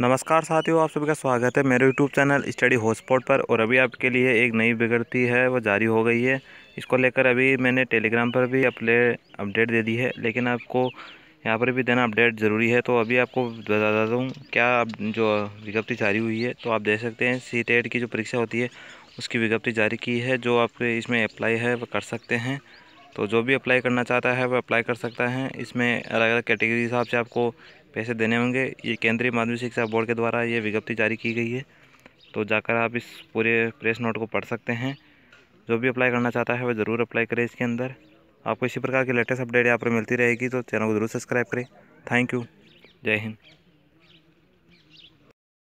नमस्कार साथियों आप सभी का स्वागत है मेरे यूट्यूब चैनल स्टडी हॉटस्पॉट पर और अभी आपके लिए एक नई विज्ञप्ति है वो जारी हो गई है इसको लेकर अभी मैंने टेलीग्राम पर भी अपले अपडेट दे दी है लेकिन आपको यहाँ पर भी देना अपडेट ज़रूरी है तो अभी आपको बता दूँ क्या जो विज्ञप्ति जारी हुई है तो आप देख सकते हैं सी टेट e की जो परीक्षा होती है उसकी विज्ञप्ति जारी की है जो आप इसमें अप्लाई है वो कर सकते हैं तो जो भी अप्लाई करना चाहता है वह अप्लाई कर सकता है इसमें अलग अलग कैटेगरी हिसाब से आपको पैसे देने होंगे ये केंद्रीय माध्यमिक शिक्षा बोर्ड के द्वारा ये विज्ञप्ति जारी की गई है तो जाकर आप इस पूरे प्रेस नोट को पढ़ सकते हैं जो भी अप्लाई करना चाहता है वह ज़रूर अप्लाई करें इसके अंदर आपको इसी प्रकार की लेटेस्ट अपडेट यहाँ पर मिलती रहेगी तो चैनल को ज़रूर सब्सक्राइब करें थैंक यू जय हिंद